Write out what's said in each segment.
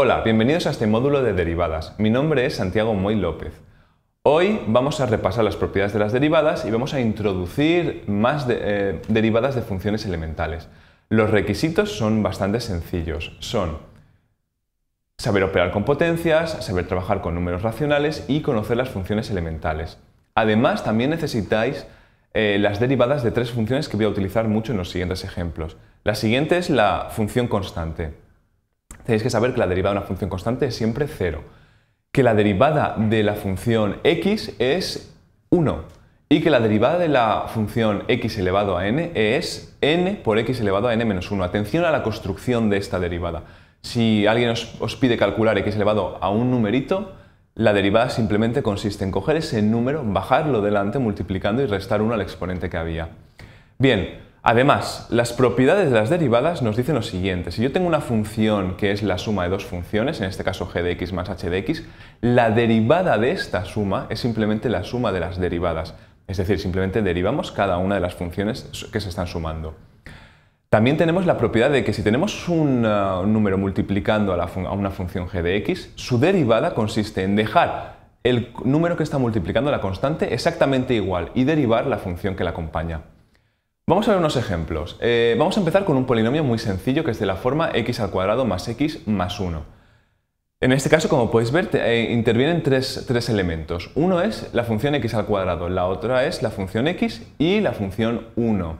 Hola, bienvenidos a este módulo de derivadas. Mi nombre es Santiago Moy López. Hoy vamos a repasar las propiedades de las derivadas y vamos a introducir más eh, derivadas de funciones elementales. Los requisitos son bastante sencillos. Son saber operar con potencias, saber trabajar con números racionales y conocer las funciones elementales. Además, también necesitáis eh, las derivadas de tres funciones que voy a utilizar mucho en los siguientes ejemplos. La siguiente es la función constante tenéis que saber que la derivada de una función constante es siempre 0, que la derivada de la función x es 1 y que la derivada de la función x elevado a n es n por x elevado a n menos 1. Atención a la construcción de esta derivada. Si alguien os, pide calcular x elevado a un numerito, la derivada simplemente consiste en coger ese número, bajarlo delante multiplicando y restar 1 al exponente que había. Bien, Además, las propiedades de las derivadas nos dicen lo siguiente. Si yo tengo una función que es la suma de dos funciones, en este caso g de x más h de x, la derivada de esta suma es simplemente la suma de las derivadas. Es decir, simplemente derivamos cada una de las funciones que se están sumando. También tenemos la propiedad de que si tenemos un, eh, número multiplicando a, a, una función g de x, su derivada consiste en dejar el número que está multiplicando la constante exactamente igual y derivar la función que la acompaña. Vamos a ver unos ejemplos. Eh, vamos a empezar con un polinomio muy sencillo que es de la forma x al cuadrado más x más 1. En este caso, como podéis ver, eh, intervienen tres, tres, elementos. Uno es la función x al cuadrado, la otra es la función x y la función 1.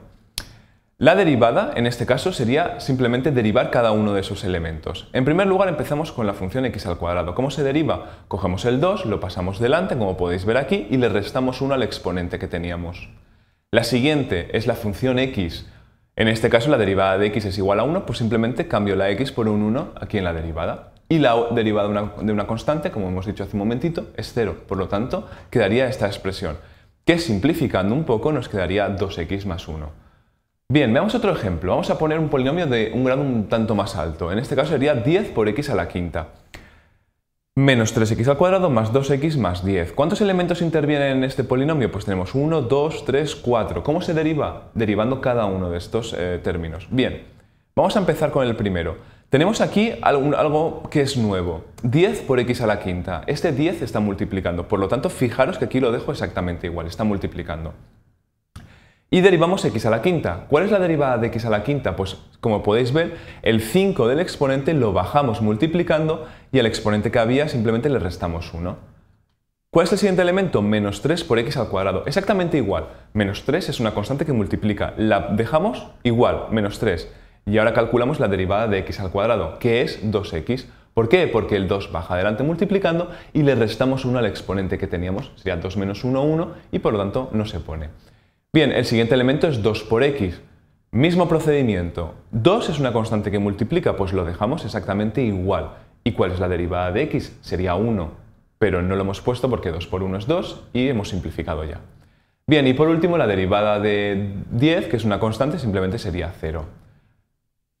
La derivada, en este caso, sería simplemente derivar cada uno de esos elementos. En primer lugar, empezamos con la función x al cuadrado. ¿Cómo se deriva? Cogemos el 2, lo pasamos delante, como podéis ver aquí, y le restamos 1 al exponente que teníamos. La siguiente es la función x. En este caso la derivada de x es igual a 1, pues simplemente cambio la x por un 1 aquí en la derivada. Y la derivada de una, constante, como hemos dicho hace un momentito, es 0. Por lo tanto, quedaría esta expresión, que simplificando un poco nos quedaría 2x más 1. Bien, veamos otro ejemplo. Vamos a poner un polinomio de un grado un tanto más alto. En este caso sería 10 por x a la quinta menos 3x al cuadrado más 2x más 10. ¿Cuántos elementos intervienen en este polinomio? Pues tenemos 1, 2, 3, 4. ¿Cómo se deriva? Derivando cada uno de estos eh, términos. Bien, vamos a empezar con el primero. Tenemos aquí algo que es nuevo, 10 por x a la quinta. Este 10 está multiplicando, por lo tanto, fijaros que aquí lo dejo exactamente igual, está multiplicando y derivamos x a la quinta. ¿Cuál es la derivada de x a la quinta? Pues como podéis ver, el 5 del exponente lo bajamos multiplicando y al exponente que había simplemente le restamos 1. ¿Cuál es el siguiente elemento? Menos 3 por x al cuadrado. Exactamente igual. Menos 3 es una constante que multiplica. La dejamos igual, menos 3. Y ahora calculamos la derivada de x al cuadrado, que es 2x. ¿Por qué? Porque el 2 baja adelante multiplicando y le restamos 1 al exponente que teníamos. Sería 2 menos 1, 1 y por lo tanto no se pone. Bien, el siguiente elemento es 2 por x. Mismo procedimiento. 2 es una constante que multiplica, pues lo dejamos exactamente igual. ¿Y cuál es la derivada de x? Sería 1, pero no lo hemos puesto porque 2 por 1 es 2 y hemos simplificado ya. Bien, y por último la derivada de 10, que es una constante, simplemente sería 0.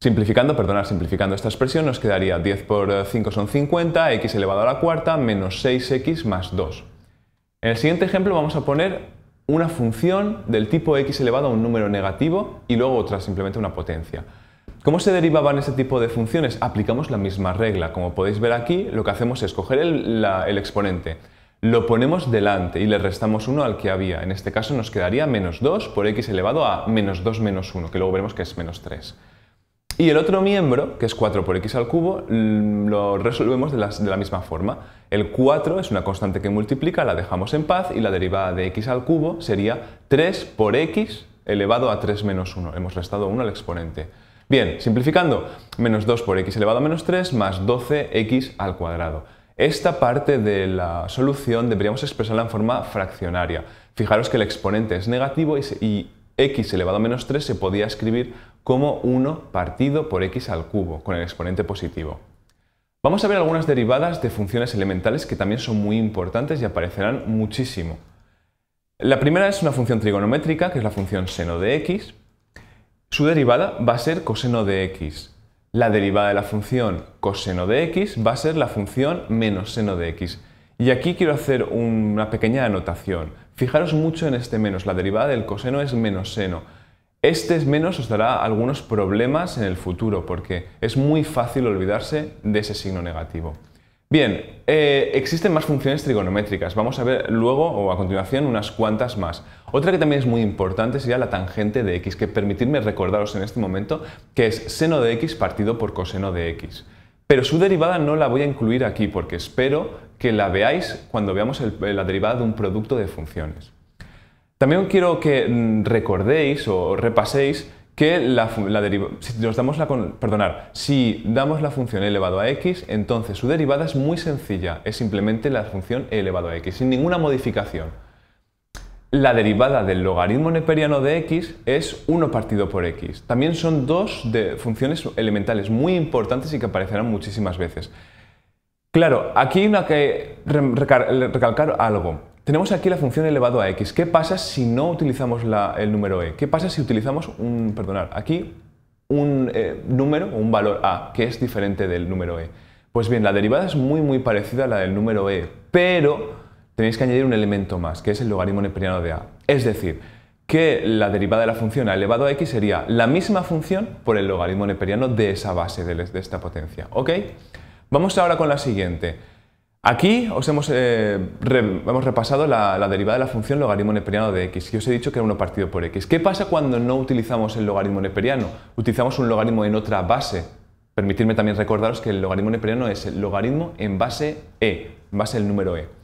Simplificando, perdonad, simplificando esta expresión nos quedaría 10 por 5 son 50, x elevado a la cuarta menos 6x más 2. En el siguiente ejemplo vamos a poner una función del tipo x elevado a un número negativo y luego otra, simplemente una potencia. ¿Cómo se derivaban ese tipo de funciones? Aplicamos la misma regla. Como podéis ver aquí, lo que hacemos es coger el, exponente, lo ponemos delante y le restamos uno al que había. En este caso nos quedaría menos 2 por x elevado a menos 2 menos 1, que luego veremos que es menos 3. Y el otro miembro, que es 4 por x al cubo, mm, lo resolvemos de, la misma forma. El 4 es una constante que multiplica, la dejamos en paz y la derivada de x al cubo sería 3 por x elevado a 3 menos 1. Hemos restado 1 al exponente. Bien, simplificando, menos 2 por x elevado a menos 3 más 12x al cuadrado. Esta parte de la solución deberíamos expresarla en forma fraccionaria. Fijaros que el exponente es negativo y x elevado a menos 3 se podía escribir como 1 partido por x al cubo, con el exponente positivo. Vamos a ver algunas derivadas de funciones elementales que también son muy importantes y aparecerán muchísimo. La primera es una función trigonométrica, que es la función seno de x. Su derivada va a ser coseno de x. La derivada de la función coseno de x va a ser la función menos seno de x. Y aquí quiero hacer una pequeña anotación. Fijaros mucho en este menos, la derivada del coseno es menos seno. Este menos os dará algunos problemas en el futuro porque es muy fácil olvidarse de ese signo negativo. Bien, eh, existen más funciones trigonométricas. Vamos a ver luego o a continuación unas cuantas más. Otra que también es muy importante sería la tangente de x, que permitidme recordaros en este momento que es seno de x partido por coseno de x. Pero su derivada no la voy a incluir aquí porque espero que la veáis cuando veamos la derivada de un producto de funciones. También quiero que mm, recordéis o repaséis que si damos la, si damos la función elevado a x, entonces su derivada es muy sencilla, es simplemente la función e elevado a x, sin ninguna modificación. La derivada del logaritmo neperiano de x es 1 partido por x. También son dos de funciones elementales muy importantes y que aparecerán muchísimas veces. Claro, aquí hay que recalcar algo. Tenemos aquí la función elevado a x. ¿Qué pasa si no utilizamos el número e? ¿Qué pasa si utilizamos un, perdonar, aquí un eh, número o un valor a que es diferente del número e? Pues bien, la derivada es muy muy parecida a la del número e, pero tenéis que añadir un elemento más, que es el logaritmo neperiano de a. Es decir, que la derivada de la función a elevado a x sería la misma función por el logaritmo neperiano de esa base, de, esta potencia. ¿Ok? Vamos ahora con la siguiente. Aquí os hemos, eh, hemos repasado la, derivada de la función logaritmo neperiano de x, y os he dicho que era 1 partido por x. ¿Qué pasa cuando no utilizamos el logaritmo neperiano? Utilizamos un logaritmo en otra base. Permitidme también recordaros que el logaritmo neperiano es el logaritmo en base e, en base al número e.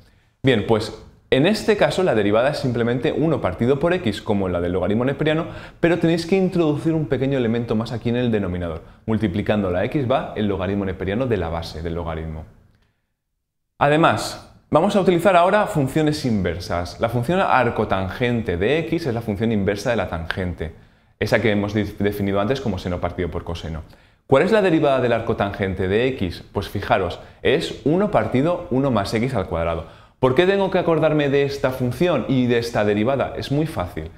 Bien, pues en este caso la derivada es simplemente 1 partido por x, como la del logaritmo neperiano, pero tenéis que introducir un pequeño elemento más aquí en el denominador. Multiplicando la x va el logaritmo neperiano de la base del logaritmo. Además, vamos a utilizar ahora funciones inversas. La función arcotangente de x es la función inversa de la tangente, esa que hemos definido antes como seno partido por coseno. ¿Cuál es la derivada del arcotangente de x? Pues fijaros, es 1 partido 1 más x al cuadrado. ¿Por qué tengo que acordarme de esta función y de esta derivada? Es muy fácil.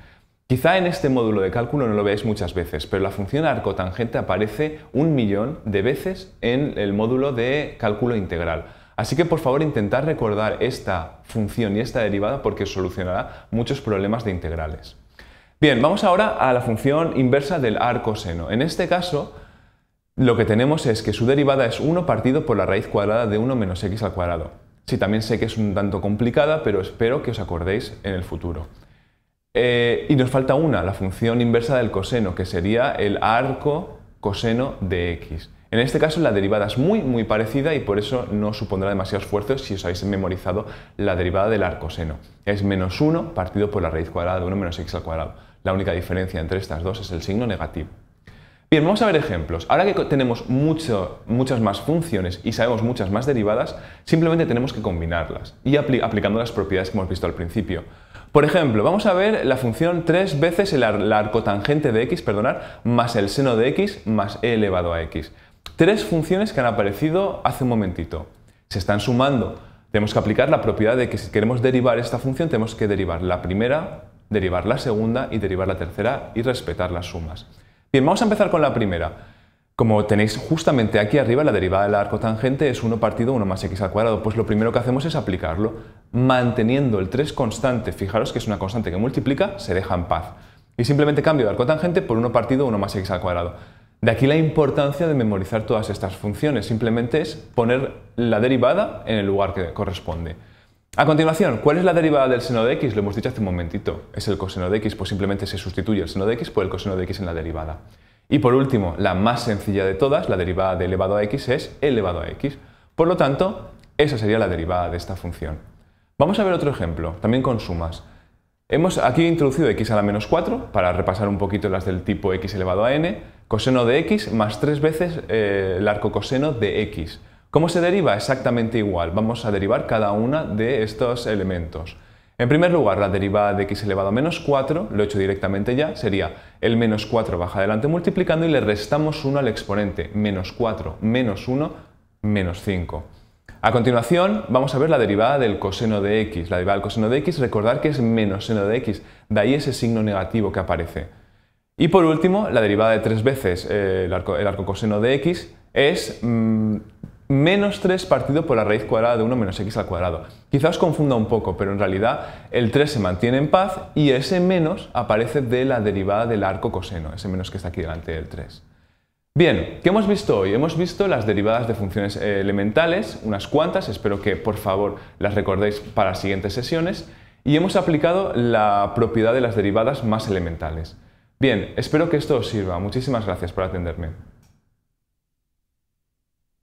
Quizá en este módulo de cálculo no lo veáis muchas veces, pero la función arcotangente aparece un millón de veces en el módulo de cálculo integral. Así que por favor intentad recordar esta función y esta derivada porque solucionará muchos problemas de integrales. Bien, vamos ahora a la función inversa del arco seno. En este caso, lo que tenemos es que su derivada es 1 partido por la raíz cuadrada de 1 menos x al cuadrado. Sí, también sé que es un tanto complicada, pero espero que os acordéis en el futuro. Eh, y nos falta una, la función inversa del coseno, que sería el arco coseno de x. En este caso la derivada es muy muy parecida y por eso no supondrá demasiado esfuerzo si os habéis memorizado la derivada del arcoseno. Es menos 1 partido por la raíz cuadrada de 1 menos x al cuadrado. La única diferencia entre estas dos es el signo negativo. Bien, vamos a ver ejemplos. Ahora que tenemos muchas más funciones y sabemos muchas más derivadas, simplemente tenemos que combinarlas y aplicando las propiedades que hemos visto al principio. Por ejemplo, vamos a ver la función tres veces el la arcotangente de x, perdonar, más el seno de x más e elevado a x. Tres funciones que han aparecido hace un momentito. Se están sumando. Tenemos que aplicar la propiedad de que si queremos derivar esta función, tenemos que derivar la primera, derivar la segunda y derivar la tercera y respetar las sumas. Bien, vamos a empezar con la primera. Como tenéis justamente aquí arriba, la derivada del arco tangente es 1 partido 1 más x al cuadrado. Pues lo primero que hacemos es aplicarlo, manteniendo el 3 constante. Fijaros que es una constante que multiplica, se deja en paz. Y simplemente cambio el arco tangente por 1 partido 1 más x al cuadrado. De aquí la importancia de memorizar todas estas funciones. Simplemente es poner la derivada en el lugar que corresponde. A continuación, ¿cuál es la derivada del seno de x? Lo hemos dicho hace un momentito. Es el coseno de x, pues simplemente se sustituye el seno de x por el coseno de x en la derivada. Y por último, la más sencilla de todas, la derivada de elevado a x es elevado a x. Por lo tanto, esa sería la derivada de esta función. Vamos a ver otro ejemplo, también con sumas. Hemos aquí introducido x a la menos 4 para repasar un poquito las del tipo x elevado a n, coseno de x más tres veces eh, el arco coseno de x. ¿Cómo se deriva? Exactamente igual. Vamos a derivar cada uno de estos elementos. En primer lugar, la derivada de x elevado a menos 4, lo he hecho directamente ya, sería el menos 4 baja adelante multiplicando y le restamos 1 al exponente, menos 4 menos 1, menos 5. A continuación, vamos a ver la derivada del coseno de x. La derivada del coseno de x, recordar que es menos seno de x, de ahí ese signo negativo que aparece. Y por último, la derivada de tres veces eh, el, arco, coseno de x es mm, menos 3 partido por la raíz cuadrada de 1 menos x al cuadrado. Quizá os confunda un poco, pero en realidad el 3 se mantiene en paz y ese menos aparece de la derivada del arco coseno, ese menos que está aquí delante del 3. Bien, ¿qué hemos visto hoy? Hemos visto las derivadas de funciones eh, elementales, unas cuantas, espero que por favor las recordéis para las siguientes sesiones, y hemos aplicado la propiedad de las derivadas más elementales. Bien, espero que esto os sirva. Muchísimas gracias por atenderme.